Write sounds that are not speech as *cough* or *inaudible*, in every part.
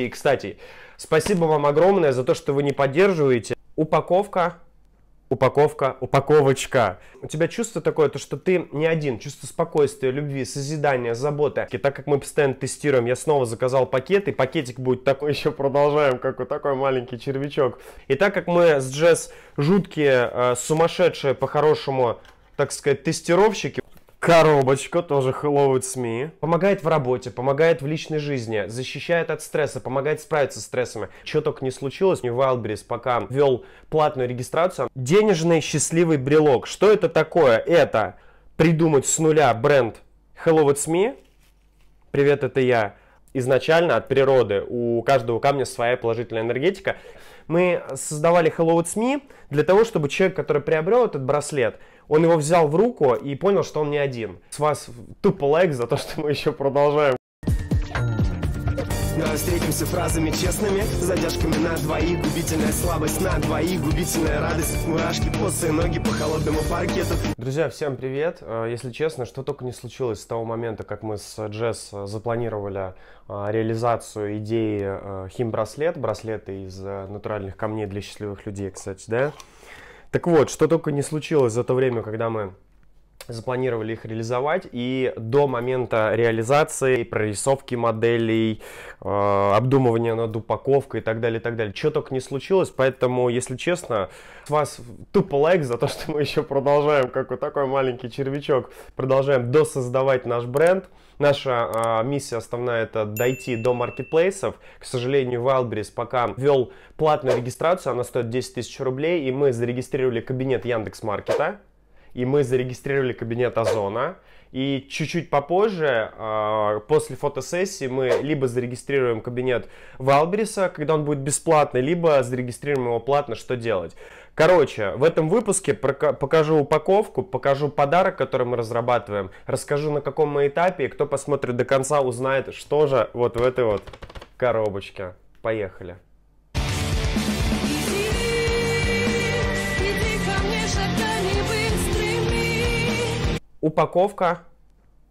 И, кстати, спасибо вам огромное за то, что вы не поддерживаете. Упаковка, упаковка, упаковочка. У тебя чувство такое, то, что ты не один. Чувство спокойствия, любви, созидания, заботы. И так как мы постоянно тестируем, я снова заказал пакет, и пакетик будет такой, *laughs* еще продолжаем, как вот такой маленький червячок. И так как мы с Джесс жуткие, э, сумасшедшие, по-хорошему, так сказать, тестировщики, Коробочка, тоже Hello It's Me. Помогает в работе, помогает в личной жизни, защищает от стресса, помогает справиться с стрессами. Чего только не случилось, New Wildberries пока вел платную регистрацию. Денежный счастливый брелок. Что это такое? Это придумать с нуля бренд Hello It's Me. Привет, это я. Изначально от природы у каждого камня своя положительная энергетика. Мы создавали Hello It's Me для того, чтобы человек, который приобрел этот браслет, он его взял в руку и понял, что он не один. С вас тупо лайк за то, что мы еще продолжаем. Давай ну, встретимся фразами честными, задержками на двоих, губительная слабость на двоих, губительная радость, мурашки, босые ноги по холодному паркету. Друзья, всем привет. Э, если честно, что только не случилось с того момента, как мы с Джесс э, запланировали э, реализацию идеи хим-браслет, браслеты из натуральных камней для счастливых людей, кстати, да? Так вот, что только не случилось за то время, когда мы запланировали их реализовать, и до момента реализации, прорисовки моделей, э, обдумывания над упаковкой и так далее, и так далее, что только не случилось, поэтому, если честно, с вас тупо лайк за то, что мы еще продолжаем, как вот такой маленький червячок, продолжаем досоздавать наш бренд. Наша э, миссия основная это дойти до маркетплейсов. К сожалению, Wildberries пока ввел платную регистрацию, она стоит 10 тысяч рублей, и мы зарегистрировали кабинет Яндекс Маркета и мы зарегистрировали кабинет озона. И чуть-чуть попозже, а, после фотосессии, мы либо зарегистрируем кабинет Валбриса, когда он будет бесплатный, либо зарегистрируем его платно, что делать. Короче, в этом выпуске покажу упаковку, покажу подарок, который мы разрабатываем, расскажу на каком мы этапе, и кто посмотрит до конца, узнает, что же вот в этой вот коробочке. Поехали! упаковка,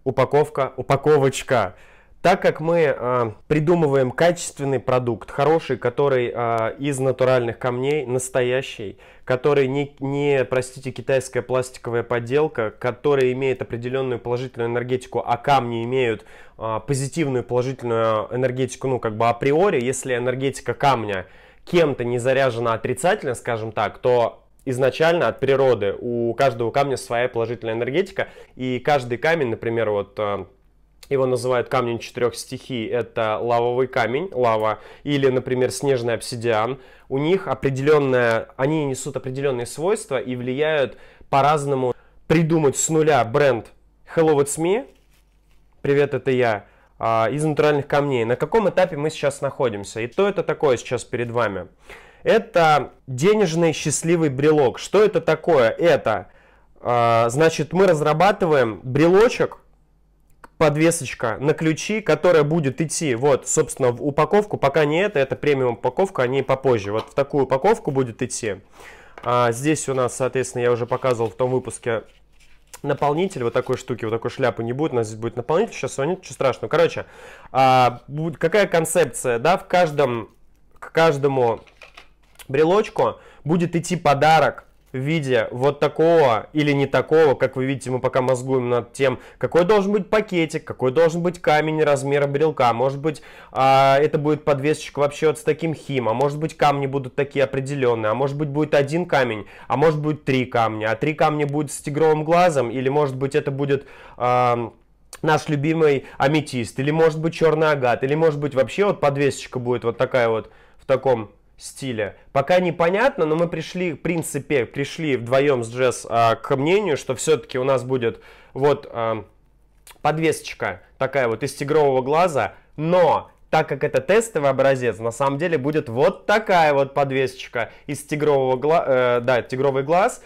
упаковка, упаковочка. Так как мы э, придумываем качественный продукт, хороший, который э, из натуральных камней, настоящий, который не, не, простите, китайская пластиковая подделка, который имеет определенную положительную энергетику, а камни имеют э, позитивную положительную энергетику, ну как бы априори, если энергетика камня кем-то не заряжена отрицательно, скажем так, то изначально от природы. У каждого камня своя положительная энергетика, и каждый камень, например, вот э, его называют камнем четырех стихий. Это лавовый камень, лава, или, например, снежный обсидиан. У них определенное, они несут определенные свойства и влияют по-разному. Придумать с нуля бренд Hello, it's me, привет, это я, а, из натуральных камней. На каком этапе мы сейчас находимся и что это такое сейчас перед вами? Это денежный счастливый брелок. Что это такое? Это, а, значит, мы разрабатываем брелочек, подвесочка на ключи, которая будет идти вот, собственно, в упаковку. Пока не это, это премиум упаковка, они попозже. Вот в такую упаковку будет идти. А здесь у нас, соответственно, я уже показывал в том выпуске наполнитель вот такой штуки, вот такой шляпы не будет, у нас здесь будет наполнитель, сейчас его нет, ничего страшного. Короче, а, какая концепция, да, в каждом, к каждому брелочку будет идти подарок в виде вот такого или не такого, как вы видите, мы пока мозгуем над тем, какой должен быть пакетик, какой должен быть камень размера брелка, может быть, а, это будет подвесочка вообще вот с таким хим, а может быть, камни будут такие определенные, а может быть, будет один камень, а может быть, три камня, а три камня будет с тигровым глазом, или может быть, это будет... А, наш любимый аметист, или может быть черный агат, или может быть вообще вот подвесочка будет вот такая вот в таком стиля. Пока непонятно, но мы пришли, в принципе, пришли вдвоем с Джесс а, к мнению, что все-таки у нас будет вот а, подвесочка такая вот из тигрового глаза, но так как это тестовый образец, на самом деле будет вот такая вот подвесочка из тигрового глаза, э, да, тигровый глаз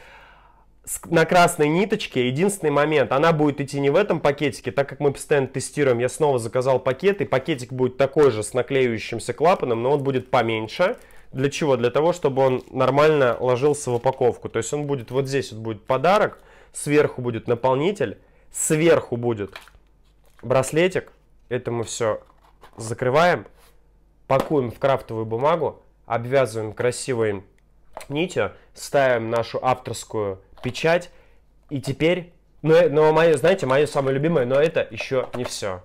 на красной ниточке. Единственный момент, она будет идти не в этом пакетике, так как мы постоянно тестируем, я снова заказал пакет, и пакетик будет такой же с наклеивающимся клапаном, но он будет поменьше. Для чего? Для того, чтобы он нормально ложился в упаковку. То есть он будет вот здесь вот будет подарок, сверху будет наполнитель, сверху будет браслетик. Это мы все закрываем, пакуем в крафтовую бумагу, обвязываем красивой нитью, ставим нашу авторскую печать. И теперь, ну, э, но, но мое, знаете, мое самое любимое, но это еще не все.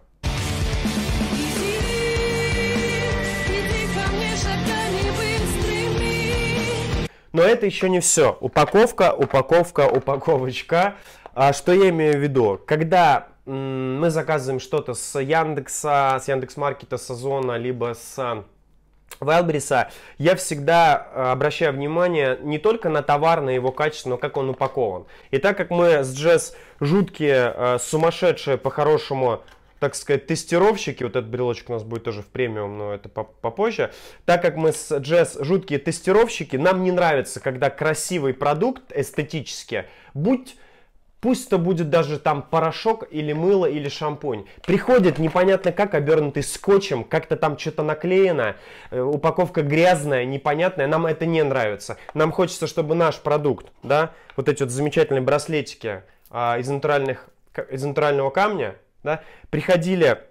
Но это еще не все. Упаковка, упаковка, упаковочка. А что я имею в виду? Когда мы заказываем что-то с Яндекса, с Яндекс Маркета с Озона, либо с Вайлбриса, я всегда э, обращаю внимание не только на товар, на его качество, но как он упакован. И так как мы с Джесс жуткие, э, сумасшедшие по-хорошему так сказать, тестировщики, вот этот брелочек у нас будет тоже в премиум, но это попозже, так как мы с Джесс жуткие тестировщики, нам не нравится, когда красивый продукт эстетически, будь Пусть это будет даже там порошок или мыло или шампунь. Приходит непонятно как, обернутый скотчем, как-то там что-то наклеено, э, упаковка грязная, непонятная, нам это не нравится. Нам хочется, чтобы наш продукт, да, вот эти вот замечательные браслетики а, из, натуральных, из натурального камня, да, приходили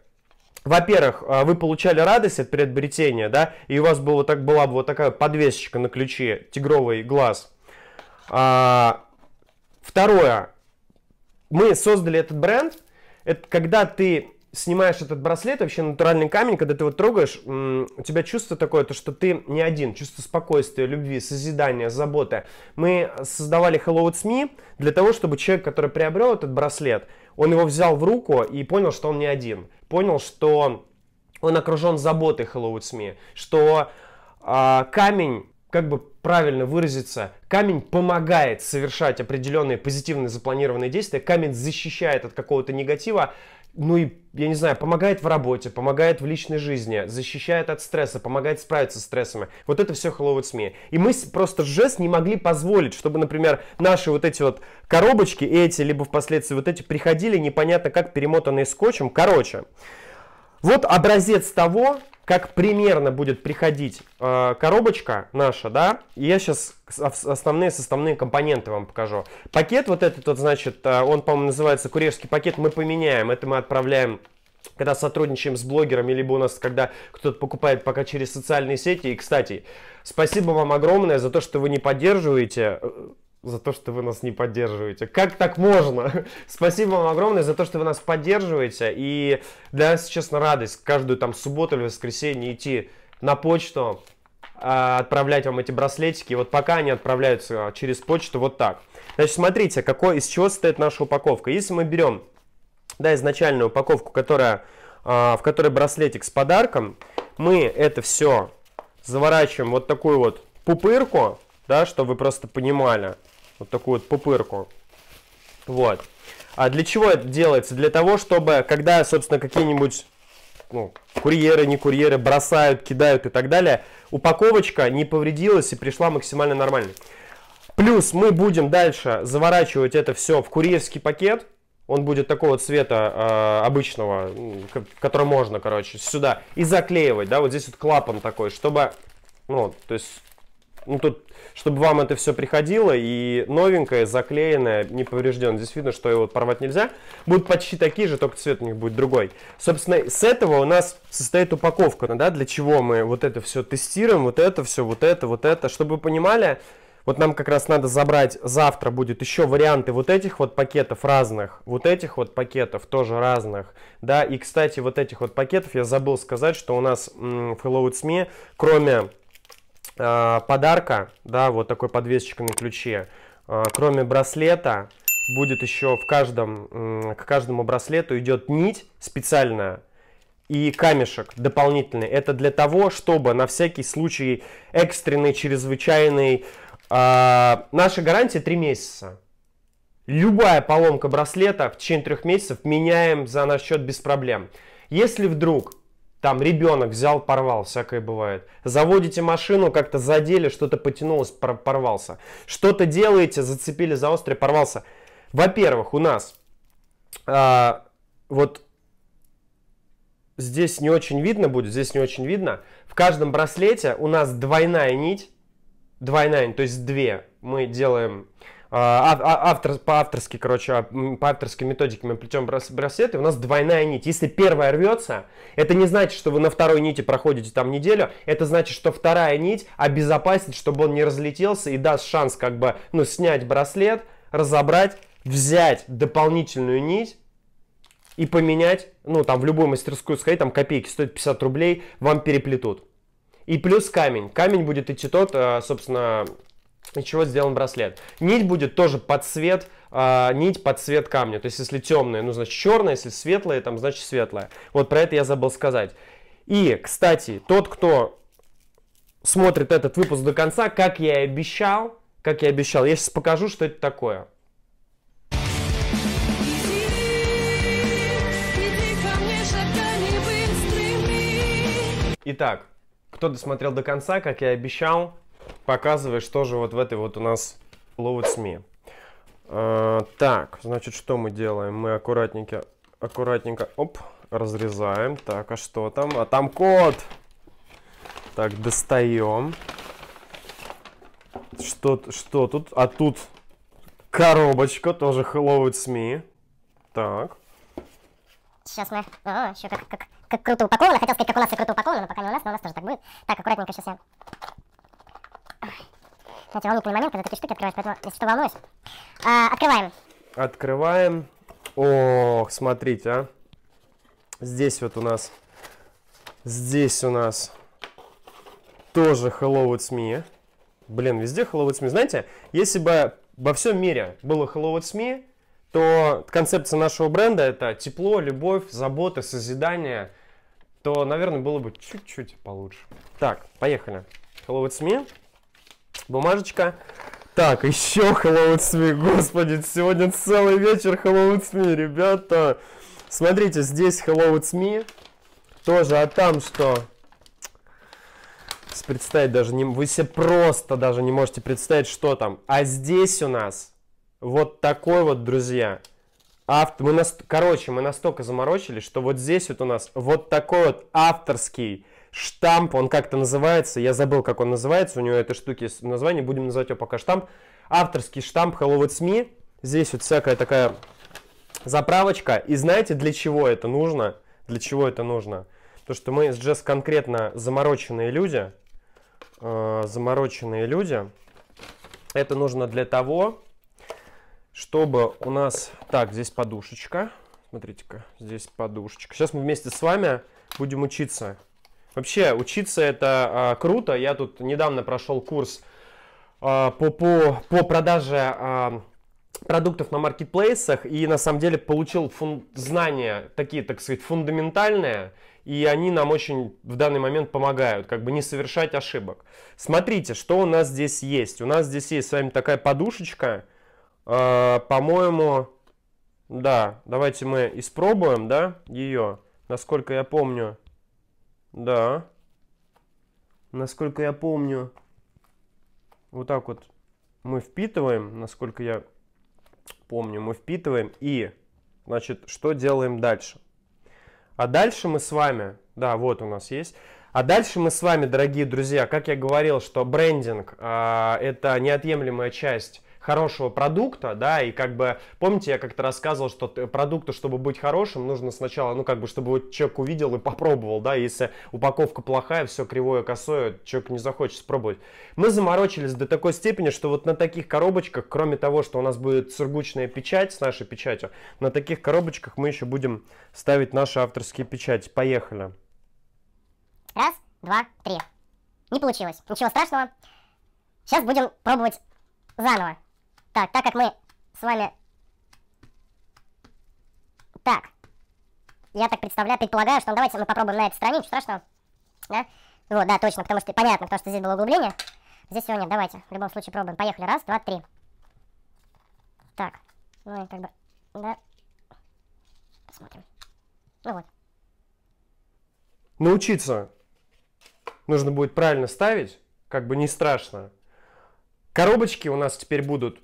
во-первых, а, вы получали радость от приобретения, да, и у вас было, так, была бы вот такая подвесочка на ключе, тигровый глаз. А, второе, мы создали этот бренд, это когда ты снимаешь этот браслет, вообще натуральный камень, когда ты его трогаешь, у тебя чувство такое, то что ты не один, чувство спокойствия, любви, созидания, заботы. Мы создавали Hello It's Me для того, чтобы человек, который приобрел этот браслет, он его взял в руку и понял, что он не один. Понял, что он окружен заботой Хэллоуд СМИ, что э, камень, как бы правильно выразиться, камень помогает совершать определенные позитивные запланированные действия, камень защищает от какого-то негатива, ну и, я не знаю, помогает в работе, помогает в личной жизни, защищает от стресса, помогает справиться с стрессами. Вот это все Hello It's Me. И мы просто жест не могли позволить, чтобы, например, наши вот эти вот коробочки, эти, либо впоследствии вот эти, приходили непонятно как перемотанные скотчем. Короче, вот образец того, как примерно будет приходить э, коробочка наша, да, И я сейчас основные составные компоненты вам покажу. Пакет вот этот, вот, значит, э, он, по-моему, называется курьерский пакет, мы поменяем, это мы отправляем когда сотрудничаем с блогерами, либо у нас, когда кто-то покупает пока через социальные сети. И, кстати, спасибо вам огромное за то, что вы не поддерживаете э, за то, что вы нас не поддерживаете. Как так можно? *laughs* Спасибо вам огромное за то, что вы нас поддерживаете. И для нас, честно, радость каждую там субботу или воскресенье идти на почту, а, отправлять вам эти браслетики. И вот пока они отправляются через почту вот так. Значит, смотрите, какой, из чего состоит наша упаковка. Если мы берем да, изначальную упаковку, которая, а, в которой браслетик с подарком, мы это все заворачиваем вот такую вот пупырку, да, чтобы вы просто понимали вот такую вот пупырку. Вот. А для чего это делается? Для того, чтобы, когда, собственно, какие-нибудь ну, курьеры, не курьеры бросают, кидают и так далее, упаковочка не повредилась и пришла максимально нормально. Плюс мы будем дальше заворачивать это все в курьерский пакет. Он будет такого цвета э, обычного, который можно, короче, сюда. И заклеивать, да, вот здесь вот клапан такой, чтобы, ну, то есть ну, тут, чтобы вам это все приходило, и новенькое, заклеенное, не поврежденное. Здесь видно, что его порвать нельзя. Будут почти такие же, только цвет у них будет другой. Собственно, с этого у нас состоит упаковка, да, для чего мы вот это все тестируем, вот это все, вот это, вот это. Чтобы вы понимали, вот нам как раз надо забрать, завтра будет еще варианты вот этих вот пакетов разных, вот этих вот пакетов тоже разных, да, и, кстати, вот этих вот пакетов я забыл сказать, что у нас в Hello It's e, кроме Э, подарка, да, вот такой подвесочка на ключе, э, кроме браслета, будет еще в каждом, к каждому браслету идет нить специальная и камешек дополнительный. Это для того, чтобы на всякий случай экстренный, чрезвычайный... Э, наша гарантия 3 месяца. Любая поломка браслета в течение трех месяцев меняем за наш счет без проблем. Если вдруг там ребенок взял, порвал, всякое бывает. Заводите машину, как-то задели, что-то потянулось, порвался. Что-то делаете, зацепили за острый, порвался. Во-первых, у нас а, вот здесь не очень видно будет, здесь не очень видно. В каждом браслете у нас двойная нить, двойная, нить, то есть две. Мы делаем а, а, автор, по авторски, короче, а, по авторским методикам мы плетем браслеты. у нас двойная нить. Если первая рвется, это не значит, что вы на второй нити проходите там неделю, это значит, что вторая нить обезопасит, чтобы он не разлетелся и даст шанс как бы, ну, снять браслет, разобрать, взять дополнительную нить, и поменять, ну, там, в любую мастерскую сходить, там, копейки стоит 50 рублей, вам переплетут. И плюс камень. Камень будет идти тот, собственно, из чего сделан браслет. Нить будет тоже под цвет, э, а, нить под цвет камня. То есть, если темная, ну, значит черная, если светлая, там, значит светлая. Вот про это я забыл сказать. И, кстати, тот, кто смотрит этот выпуск до конца, как я и обещал, как я обещал, я сейчас покажу, что это такое. Итак, кто досмотрел до конца, как я и обещал, показываешь же вот в этой вот у нас ловит СМИ. А, так, значит, что мы делаем? Мы аккуратненько, аккуратненько, оп, разрезаем. Так, а что там? А там код! Так, достаем. Что, что тут? А тут коробочка, тоже Hello It's Me. Так. Сейчас мы... О, еще как, как, как круто упаковано. Хотел сказать, как у нас и круто упаковано, но пока не у нас, но у нас тоже так будет. Так, аккуратненько сейчас я это волнительный момент, когда такие штуки открываешь, поэтому, если что, волнуюсь. А, открываем. Открываем. Ох, смотрите, а. Здесь вот у нас... Здесь у нас тоже Hello It's Me. Блин, везде Hello It's Me. Знаете, если бы во всем мире было Hello It's Me, то концепция нашего бренда это тепло, любовь, забота, созидание, то, наверное, было бы чуть-чуть получше. Так, поехали. Hello, it's me бумажечка. Так, еще Хэллоуин СМИ, господи, сегодня целый вечер Хэллоуин СМИ, ребята. Смотрите, здесь Хэллоуин СМИ, тоже, а там что? Представить даже не... Вы себе просто даже не можете представить, что там. А здесь у нас вот такой вот, друзья, авто... Мы нас... Короче, мы настолько заморочились, что вот здесь вот у нас вот такой вот авторский штамп, он как-то называется, я забыл, как он называется, у него этой штуки есть название, будем называть его пока штамп. Авторский штамп Hello СМИ. Здесь вот всякая такая заправочка. И знаете, для чего это нужно? Для чего это нужно? То, что мы с Джесс конкретно замороченные люди, э, замороченные люди, это нужно для того, чтобы у нас... Так, здесь подушечка. Смотрите-ка, здесь подушечка. Сейчас мы вместе с вами будем учиться Вообще, учиться это а, круто. Я тут недавно прошел курс а, по, по, по продаже а, продуктов на маркетплейсах и на самом деле получил фун- знания такие, так сказать, фундаментальные, и они нам очень в данный момент помогают, как бы не совершать ошибок. Смотрите, что у нас здесь есть. У нас здесь есть с вами такая подушечка, э, по-моему, да, давайте мы испробуем, да, ее, насколько я помню, да. Насколько я помню, вот так вот мы впитываем, насколько я помню, мы впитываем и, значит, что делаем дальше? А дальше мы с вами, да, вот у нас есть. А дальше мы с вами, дорогие друзья, как я говорил, что брендинг э, это неотъемлемая часть хорошего продукта, да, и как бы, помните, я как-то рассказывал, что продукту, чтобы быть хорошим, нужно сначала, ну, как бы, чтобы вот человек увидел и попробовал, да, если упаковка плохая, все кривое, косое, человек не захочет спробовать. Мы заморочились до такой степени, что вот на таких коробочках, кроме того, что у нас будет сургучная печать с нашей печатью, на таких коробочках мы еще будем ставить наши авторские печати. Поехали. Раз, два, три. Не получилось. Ничего страшного. Сейчас будем пробовать заново. Так, так как мы с вами... Так. Я так представляю, предполагаю, что ну, давайте мы попробуем на этой стране, ничего страшного. Да? Вот, да, точно, потому что понятно, потому что здесь было углубление. Здесь его нет, давайте. В любом случае пробуем. Поехали. Раз, два, три. Так. Ну и как бы... Да. Посмотрим. Ну вот. Научиться нужно будет правильно ставить, как бы не страшно. Коробочки у нас теперь будут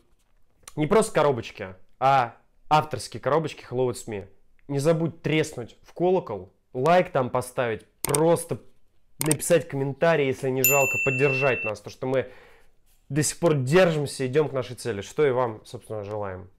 не просто коробочки, а авторские коробочки Hello It's Me. Не забудь треснуть в колокол, лайк там поставить, просто написать комментарий, если не жалко, поддержать нас, то что мы до сих пор держимся, идем к нашей цели, что и вам, собственно, желаем.